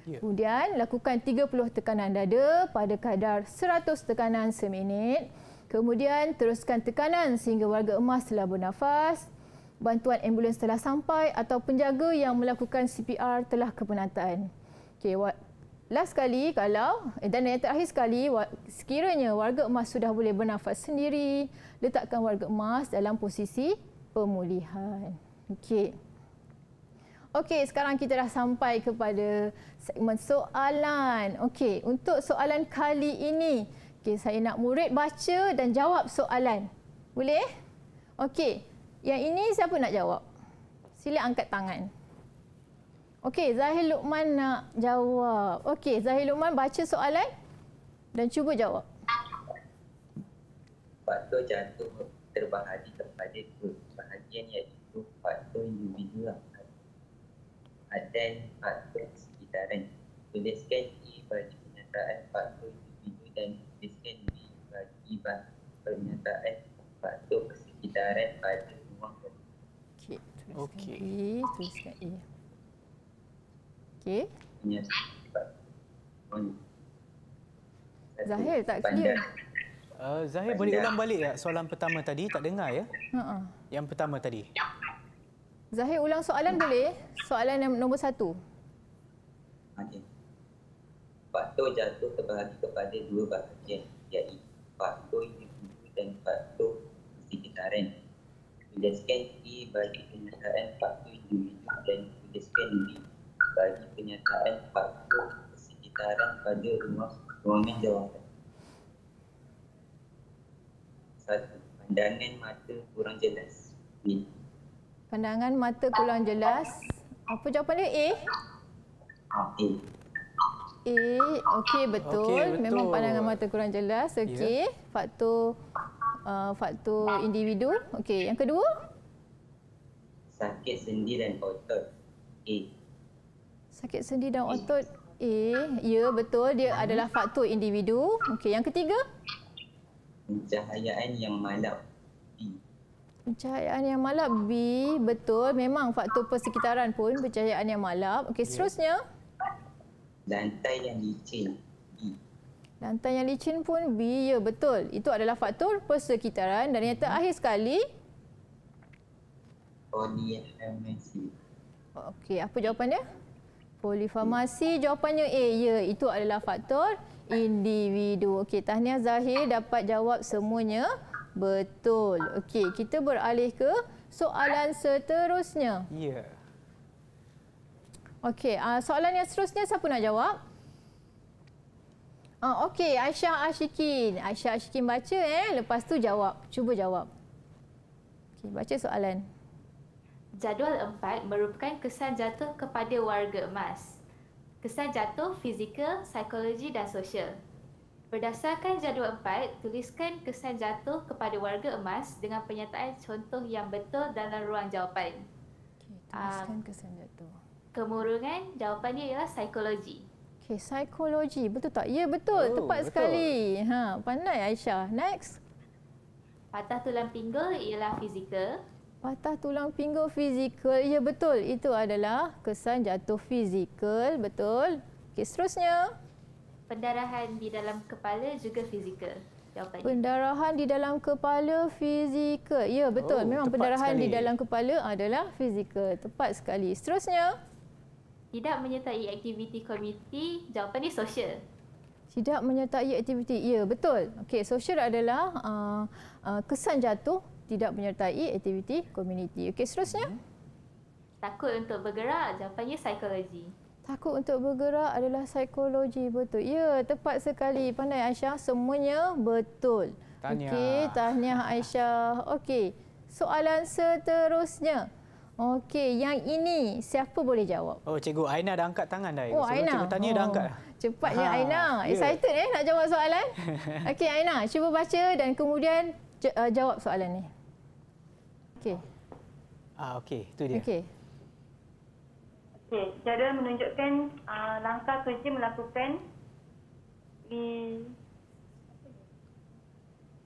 Ya. Kemudian lakukan 30 tekanan dada pada kadar 100 tekanan seminit. Kemudian teruskan tekanan sehingga warga emas telah bernafas. Bantuan ambulans telah sampai atau penjaga yang melakukan CPR telah kepenatan. Okey, last sekali kalau eh, dan yang terakhir sekali sekiranya warga emas sudah boleh bernafas sendiri, letakkan warga emas dalam posisi pemulihan. Okey. Okey, sekarang kita dah sampai kepada segmen soalan. Okey, untuk soalan kali ini, okey saya nak murid baca dan jawab soalan. Boleh? Okey. Yang ini siapa nak jawab? Sila angkat tangan. Okey, Zahir Luqman nak jawab. Okey, Zahir Luqman baca soalan dan cuba jawab. Patut jantung terbang terbahagi kepada dua bahagian iaitu faktor individu lah. Aden faktor sekitaran. Tuliskan di bagi pernyataan faktor individu dan tuliskan di bagi pernyataan faktor sekitaran pada semua Okey, tuliskan okay. E, tuliskan E. Okey. Zahir tak clear. Uh, Zahir, boleh ulang balik tak soalan pertama tadi? Tak dengar ya? Uh-uh. Yang pertama tadi. Zahir, ulang soalan boleh? Soalan yang nombor satu. Okay. Patuh jatuh terbahagi kepada dua bahagian. Iaitu patuh individu dan patuh sekitaran. Tuliskan I bagi penyataan patuh individu dan tuliskan B bagi penyataan patuh sekitaran pada rumah ruangan jawapan. pandangan mata kurang jelas ni pandangan mata kurang jelas apa jawapan dia ah, A A A okey betul. memang pandangan mata kurang jelas ya. okey yeah. faktor uh, faktor individu okey yang kedua sakit sendi dan otot A sakit sendi dan otot A ya yeah, betul dia hmm. adalah faktor individu okey yang ketiga pencahayaan yang malap B. Pencahayaan yang malap B betul memang faktor persekitaran pun pencahayaan yang malap. Okey seterusnya lantai yang licin. B. Lantai yang licin pun B ya betul. Itu adalah faktor persekitaran dan yang terakhir sekali polifarmasi. Okey apa jawapannya? Polifarmasi jawapannya A ya itu adalah faktor individu. Okey, tahniah Zahir dapat jawab semuanya betul. Okey, kita beralih ke soalan seterusnya. Ya. Yeah. Okey, uh, soalan yang seterusnya siapa nak jawab? Uh, Okey, Aisyah Ashikin. Aisyah Ashikin baca eh. Lepas tu jawab. Cuba jawab. Okay, baca soalan. Jadual empat merupakan kesan jatuh kepada warga emas. Kesan jatuh fizikal, psikologi dan sosial. Berdasarkan jadual empat, tuliskan kesan jatuh kepada warga emas dengan penyataan contoh yang betul dalam ruang jawapan. Okay, tuliskan uh, kesan jatuh. Kemurungan jawapannya ialah psikologi. Okay, psikologi. Betul tak? Ya, betul. Oh, Tepat betul. sekali. Ha, pandai Aisyah. Next. Patah tulang pinggul ialah fizikal. Patah tulang pinggul fizikal. Ya betul, itu adalah kesan jatuh fizikal, betul. Okay, seterusnya. Pendarahan di dalam kepala juga fizikal. Jawapannya. Pendarahan di dalam kepala fizikal. Ya betul, oh, memang pendarahan sekali. di dalam kepala adalah fizikal. Tepat sekali. Seterusnya. Tidak menyertai aktiviti komuniti, ini sosial. Tidak menyertai aktiviti. Ya, betul. Okey, sosial adalah uh, uh, kesan jatuh tidak menyertai aktiviti komuniti. Okey, seterusnya. Mhm. Takut untuk bergerak, jawapannya psikologi. Takut untuk bergerak adalah psikologi, betul. Ya, tepat sekali. Pandai Aisyah, semuanya betul. Tahniah. Okey, tahniah Aisyah. Okey, soalan seterusnya. Okey, yang ini siapa boleh jawab? Oh, cikgu Aina dah angkat tangan dah. Oh, so, Aina. Cikgu Tania oh. dah angkat. Cepatnya ha, Aina. Ya. Excited yeah. eh nak jawab soalan. Okey, Aina, cuba baca dan kemudian J- uh, jawab soalan ni. Okey. Ah okey, tu dia. Okey. Okey, jadual menunjukkan uh, langkah kerja melakukan di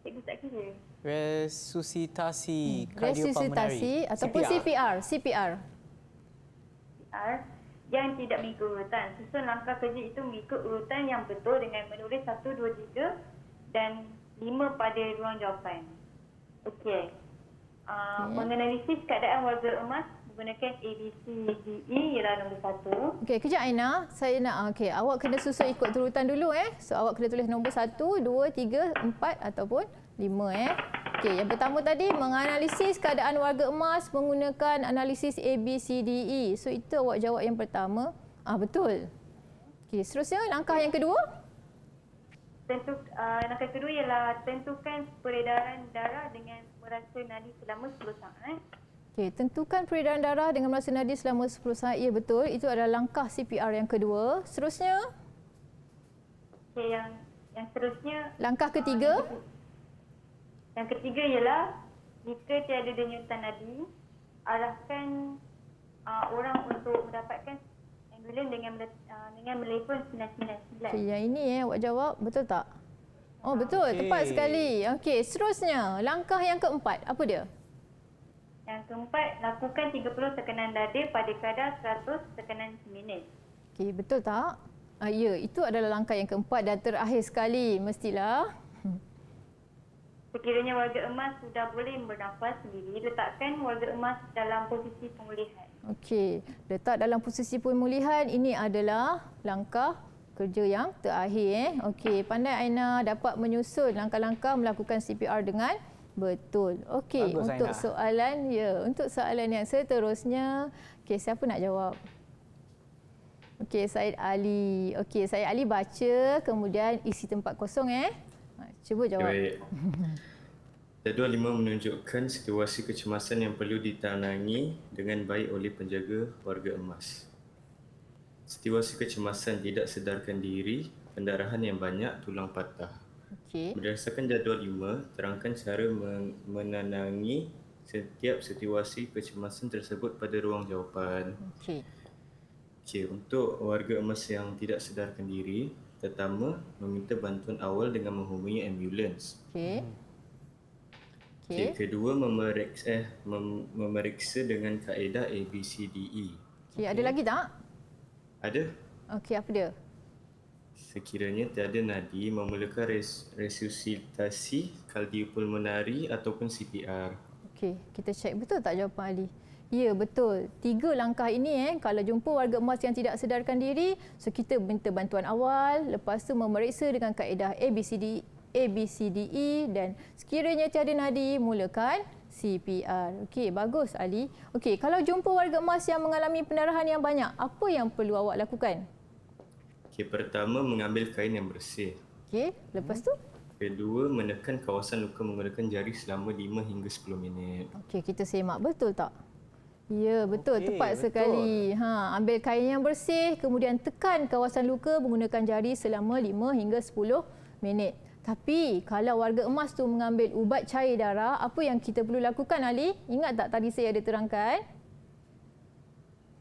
Cikgu tak kira. Resusitasi hmm. Resusitasi ataupun CPR. CPR. CPR. yang tidak mengikut urutan. Susun langkah kerja itu mengikut urutan yang betul dengan menulis 1, 2, 3 dan lima pada ruang jawapan. Okey. Uh, hmm. Menganalisis keadaan warga emas menggunakan A, B, C, D, E ialah nombor satu. Okey, kejap Aina. Saya nak, ah, okey. Awak kena susun ikut turutan dulu. Eh. So, awak kena tulis nombor satu, dua, tiga, empat ataupun lima. Eh. Okey, yang pertama tadi menganalisis keadaan warga emas menggunakan analisis A, B, C, D, E. So, itu awak jawab yang pertama. Ah Betul. Okey, seterusnya langkah yang kedua. Okey tentu uh, langkah kedua ialah eh. tentukan peredaran darah dengan merasa nadi selama 10 saat. Okay, tentukan peredaran darah dengan merasa nadi selama 10 saat. Ya betul, itu adalah langkah CPR yang kedua. Seterusnya? okay, yang yang seterusnya langkah uh, ketiga uh, yang ketiga ialah jika tiada denyutan nadi arahkan uh, orang untuk mendapatkan Uh, sembilan dengan dengan telefon sembilan sembilan sembilan. yang ini eh, awak jawab betul tak? Oh ah, betul, okay. tepat sekali. Okey, seterusnya langkah yang keempat, apa dia? Yang keempat, lakukan 30 tekanan dada pada kadar 100 tekanan seminit. Okey, betul tak? Uh, ya, itu adalah langkah yang keempat dan terakhir sekali mestilah. Sekiranya warga emas sudah boleh bernafas sendiri, letakkan warga emas dalam posisi pemulihan. Okey, letak dalam posisi pemulihan ini adalah langkah kerja yang terakhir eh. Okey, pandai Aina dapat menyusun langkah-langkah melakukan CPR dengan betul. Okey, untuk Aina. soalan ya, untuk soalan yang seterusnya, okey siapa nak jawab? Okey, Said Ali. Okey, Said Ali baca kemudian isi tempat kosong eh. Ha, cuba jawab. Baik. Jadual lima menunjukkan situasi kecemasan yang perlu ditanangi dengan baik oleh penjaga warga emas. Situasi kecemasan tidak sedarkan diri, pendarahan yang banyak, tulang patah. Okay. Berdasarkan jadual lima, terangkan cara menanangi setiap situasi kecemasan tersebut pada ruang jawapan. Okay. Okay, untuk warga emas yang tidak sedarkan diri, pertama meminta bantuan awal dengan menghubungi ambulans. Okay. Okay. okay kedua memeriksa eh, mem- memeriksa dengan kaedah A B C D E. Okay, okay. ada lagi tak? Ada. Okey, apa dia? Sekiranya tiada nadi, memulakan res- resusitasi kardiopulmonari ataupun CPR. Okey, kita cek betul tak jawapan Ali? Ya, betul. Tiga langkah ini eh kalau jumpa warga emas yang tidak sedarkan diri, so kita minta bantuan awal, lepas tu memeriksa dengan kaedah A B C D. E. A, B, C, D, E dan sekiranya tiada nadi, mulakan CPR. Okey, bagus Ali. Okey, kalau jumpa warga emas yang mengalami pendarahan yang banyak, apa yang perlu awak lakukan? Okey, pertama mengambil kain yang bersih. Okey, lepas tu? Kedua, menekan kawasan luka menggunakan jari selama 5 hingga 10 minit. Okey, kita semak. Betul tak? Ya, betul. Okay, Tepat betul. sekali. Ha, ambil kain yang bersih, kemudian tekan kawasan luka menggunakan jari selama 5 hingga 10 minit. Tapi kalau warga emas tu mengambil ubat cair darah, apa yang kita perlu lakukan Ali? Ingat tak tadi saya ada terangkan?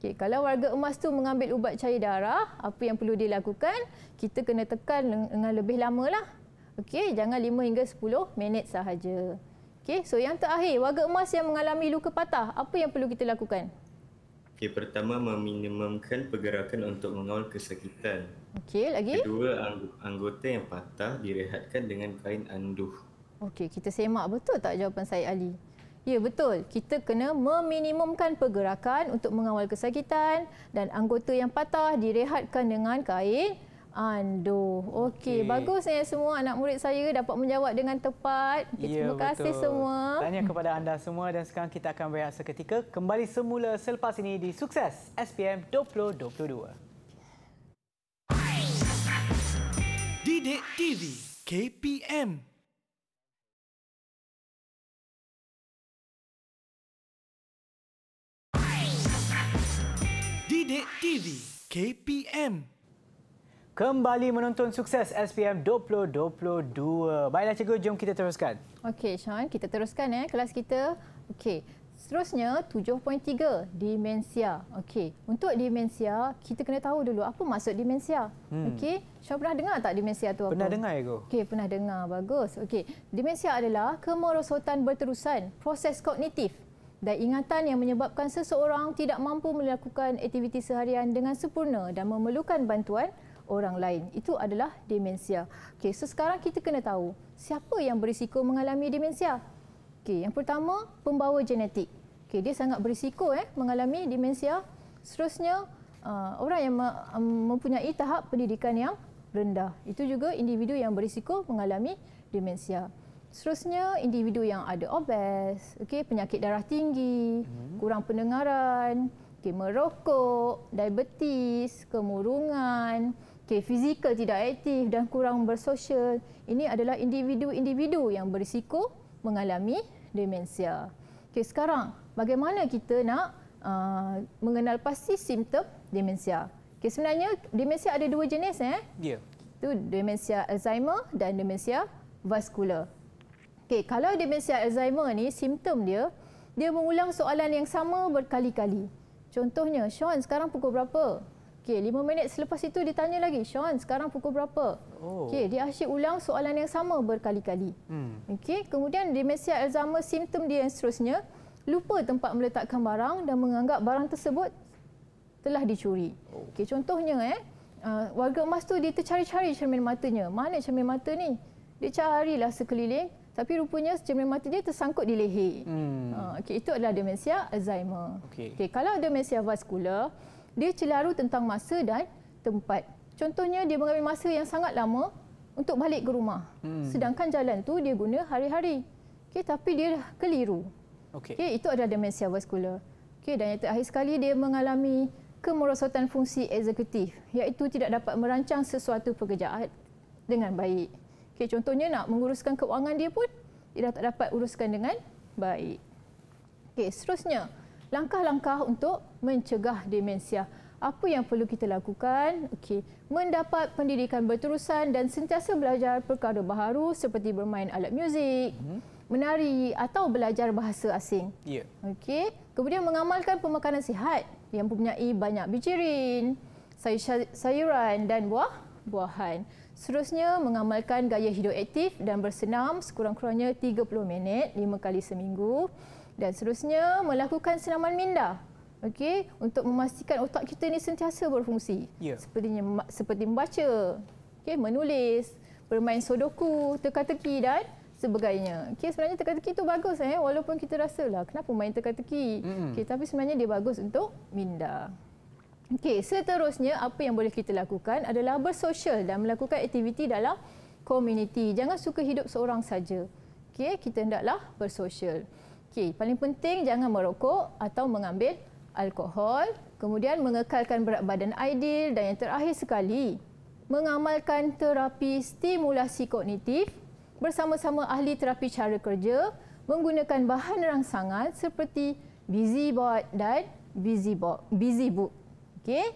Okay, kalau warga emas tu mengambil ubat cair darah, apa yang perlu dia lakukan? Kita kena tekan dengan lebih lama lah. Okay, jangan 5 hingga 10 minit sahaja. Okay, so yang terakhir, warga emas yang mengalami luka patah, apa yang perlu kita lakukan? Okey, pertama meminimumkan pergerakan untuk mengawal kesakitan. Okey, lagi? Kedua, anggota yang patah direhatkan dengan kain anduh. Okey, kita semak betul tak jawapan saya Ali? Ya, betul. Kita kena meminimumkan pergerakan untuk mengawal kesakitan dan anggota yang patah direhatkan dengan kain Anduh. Okey, okay. bagusnya eh, semua anak murid saya dapat menjawab dengan tepat. Ya, Terima kasih betul. semua. Tanya kepada anda semua dan sekarang kita akan berehat seketika. Kembali semula selepas ini di Sukses SPM 2022. Didik TV KPM Didik TV KPM kembali menonton sukses SPM 2022. Baiklah cikgu, jom kita teruskan. Okey, Sean, kita teruskan eh kelas kita. Okey. Seterusnya 7.3 demensia. Okey, untuk demensia kita kena tahu dulu apa maksud demensia. Hmm. Okey, Syah pernah dengar tak demensia tu apa? Pernah dengar ego. Okey, pernah dengar. Bagus. Okey, demensia adalah kemerosotan berterusan proses kognitif dan ingatan yang menyebabkan seseorang tidak mampu melakukan aktiviti seharian dengan sempurna dan memerlukan bantuan orang lain. Itu adalah demensia. Okey, so sekarang kita kena tahu siapa yang berisiko mengalami demensia. Okey, yang pertama pembawa genetik. Okey, dia sangat berisiko eh mengalami demensia. Seterusnya uh, orang yang um, mempunyai tahap pendidikan yang rendah. Itu juga individu yang berisiko mengalami demensia. Seterusnya individu yang ada obes, okey, penyakit darah tinggi, hmm. kurang pendengaran, okey, merokok, diabetes, kemurungan, okay, fizikal tidak aktif dan kurang bersosial, ini adalah individu-individu yang berisiko mengalami demensia. Okay, sekarang, bagaimana kita nak uh, mengenal pasti simptom demensia? Okay, sebenarnya, demensia ada dua jenis. Eh? Ya. Yeah. Itu demensia Alzheimer dan demensia vaskular. Okay, kalau demensia Alzheimer ni simptom dia, dia mengulang soalan yang sama berkali-kali. Contohnya, Sean sekarang pukul berapa? Okey, lima minit selepas itu ditanya lagi, Sean, sekarang pukul berapa? Oh. Okey, dia asyik ulang soalan yang sama berkali-kali. Hmm. Okey, kemudian demensia Alzheimer simptom dia yang seterusnya, lupa tempat meletakkan barang dan menganggap barang tersebut telah dicuri. Oh. Okey, contohnya eh, uh, warga emas tu dia tercari-cari cermin matanya. Mana cermin mata ni? Dia carilah sekeliling tapi rupanya cermin mata dia tersangkut di leher. Hmm. Uh, okey, itu adalah demensia Alzheimer. Okey, okay, kalau demensia vaskular dia celaru tentang masa dan tempat. Contohnya dia mengambil masa yang sangat lama untuk balik ke rumah. Hmm. Sedangkan jalan tu dia guna hari-hari. Okey tapi dia keliru. Okey. Okay, itu adalah demensia vaskular. Okey dan yang terakhir sekali dia mengalami kemerosotan fungsi eksekutif iaitu tidak dapat merancang sesuatu pekerjaan dengan baik. Okey contohnya nak menguruskan keuangan dia pun dia tak dapat uruskan dengan baik. Okey seterusnya langkah-langkah untuk mencegah demensia. Apa yang perlu kita lakukan? Okey, mendapat pendidikan berterusan dan sentiasa belajar perkara baharu seperti bermain alat muzik, mm-hmm. menari atau belajar bahasa asing. Ya. Yeah. Okey, kemudian mengamalkan pemakanan sihat yang mempunyai banyak bijirin, sayuran dan buah-buahan. Seterusnya, mengamalkan gaya hidup aktif dan bersenam sekurang-kurangnya 30 minit, 5 kali seminggu dan seterusnya melakukan senaman minda okey untuk memastikan otak kita ini sentiasa berfungsi yeah. sepertinya seperti membaca okey menulis bermain sudoku teka-teki dan sebagainya. Okey sebenarnya teka-teki itu bagus eh walaupun kita rasalah kenapa main teka-teki. Mm-hmm. Okey tapi sebenarnya dia bagus untuk minda. Okey seterusnya apa yang boleh kita lakukan adalah bersosial dan melakukan aktiviti dalam komuniti. Jangan suka hidup seorang saja. Okey kita hendaklah bersosial. Okey, paling penting jangan merokok atau mengambil alkohol, kemudian mengekalkan berat badan ideal dan yang terakhir sekali, mengamalkan terapi stimulasi kognitif bersama-sama ahli terapi cara kerja menggunakan bahan rangsangan seperti busy board dan busy book. Okey.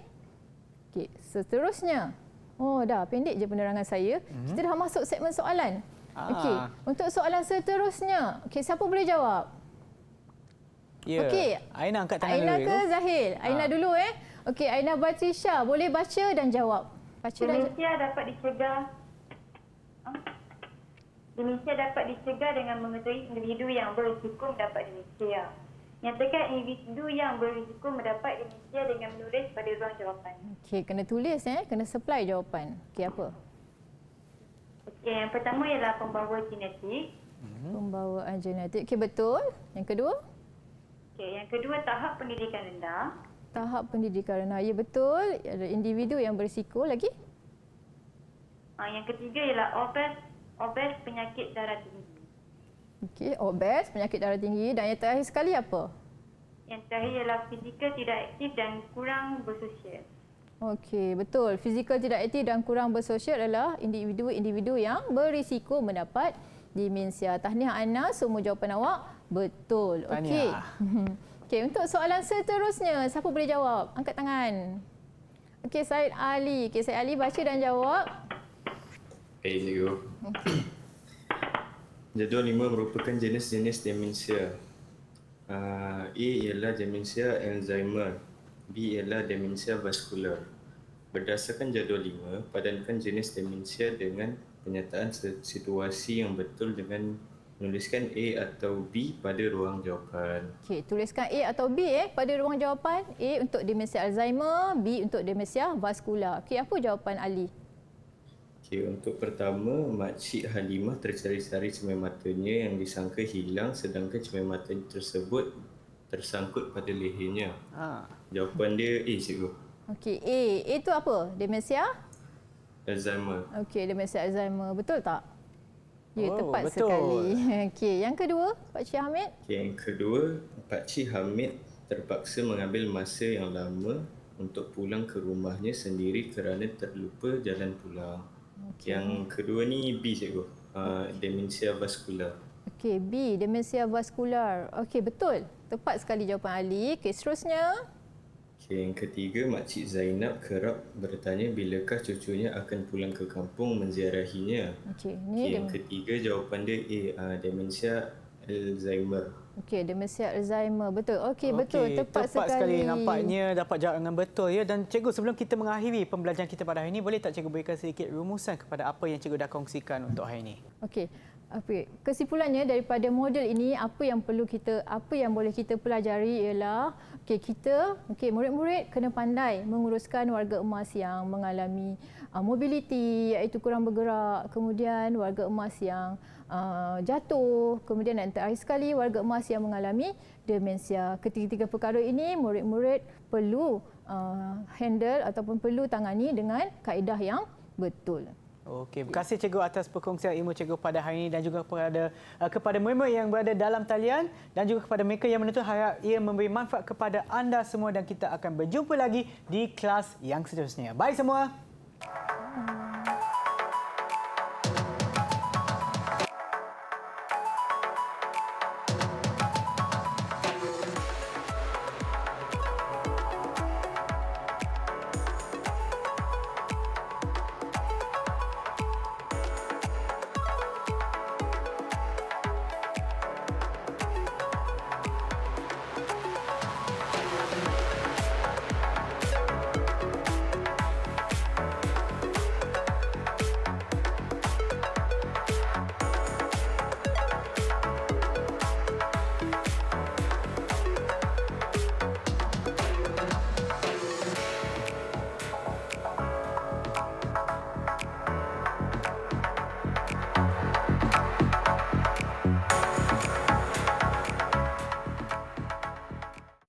Okey, seterusnya. Oh, dah pendek je penerangan saya. Mm-hmm. Kita dah masuk segmen soalan. Okey, ah. untuk soalan seterusnya. Okey, siapa boleh jawab? Yeah. Okey. Aina angkat tangan Aina dulu. Aina ke itu. Ya. Zahil? Aina ha. dulu eh. Okey, Aina Batisha boleh baca dan jawab. Baca Indonesia dan Indonesia dapat dicegah. Indonesia dapat dicegah dengan mengetahui individu yang berisiko mendapat Indonesia. Nyatakan individu yang berisiko mendapat Indonesia dengan menulis pada ruang jawapan. Okey, kena tulis eh, kena supply jawapan. Okey, apa? Okey, yang pertama ialah pembawa genetik. Pembawaan genetik. Okey, betul. Yang kedua? Okay, yang kedua tahap pendidikan rendah. Tahap pendidikan rendah. Ya betul, ada individu yang berisiko lagi. Ah, yang ketiga ialah obes, obes penyakit darah tinggi. Okey, obes penyakit darah tinggi dan yang terakhir sekali apa? Yang terakhir ialah fizikal tidak aktif dan kurang bersosial. Okey, betul. Fizikal tidak aktif dan kurang bersosial adalah individu-individu yang berisiko mendapat demensia. Tahniah Ana, semua jawapan awak. Betul. Okey. Okey, untuk soalan seterusnya, siapa boleh jawab? Angkat tangan. Okey, Said Ali. Okey, Said Ali baca dan jawab. Hey, you. Okay. Jadual lima merupakan jenis-jenis demensia. Uh, A ialah demensia Alzheimer. B ialah demensia vaskular. Berdasarkan jadual lima, padankan jenis demensia dengan penyataan situasi yang betul dengan Tuliskan A atau B pada ruang jawapan. Okey, tuliskan A atau B eh pada ruang jawapan. A untuk demensia Alzheimer, B untuk demensia vaskular. Okey, apa jawapan Ali? Okey, untuk pertama, makcik Halimah tercari-cari cermin matanya yang disangka hilang sedangkan cermin mata tersebut tersangkut pada lehernya. Ha. Jawapan dia A, cikgu. Okey, A. A itu apa? Demensia? Alzheimer. Okey, demensia Alzheimer. Betul tak? Ya, oh, tepat betul. sekali. Okey, yang kedua, Pak Cik Hamid. yang kedua, Pak Cik Hamid terpaksa mengambil masa yang lama untuk pulang ke rumahnya sendiri kerana terlupa jalan pulang. Okay. Yang kedua ni B, Cikgu. Uh, demensia vaskular. Okey, B, demensia vaskular. Okey, betul. Tepat sekali jawapan Ali. Okey, seterusnya. Okay, yang ketiga, Makcik Zainab kerap bertanya bilakah cucunya akan pulang ke kampung menziarahinya. Okay, ni okay, yang ketiga, jawapan dia A, uh, eh, ah, demensia Alzheimer. Okey, demensia Alzheimer. Betul. Okey, betul. tepat, tepat sekali. sekali. Nampaknya dapat jawapan dengan betul. ya. Dan cikgu, sebelum kita mengakhiri pembelajaran kita pada hari ini, boleh tak cikgu berikan sedikit rumusan kepada apa yang cikgu dah kongsikan untuk hari ini? Okey apa kesimpulannya daripada model ini apa yang perlu kita apa yang boleh kita pelajari ialah okay kita okay murid-murid kena pandai menguruskan warga emas yang mengalami uh, mobility iaitu kurang bergerak kemudian warga emas yang uh, jatuh kemudian dan terakhir sekali warga emas yang mengalami demensia ketiga-tiga perkara ini murid-murid perlu uh, handle ataupun perlu tangani dengan kaedah yang betul Okey, terima kasih cikgu atas perkongsian ilmu cikgu pada hari ini dan juga kepada uh, kepada member yang berada dalam talian dan juga kepada mereka yang menonton harap ia memberi manfaat kepada anda semua dan kita akan berjumpa lagi di kelas yang seterusnya. Bye semua. Bye.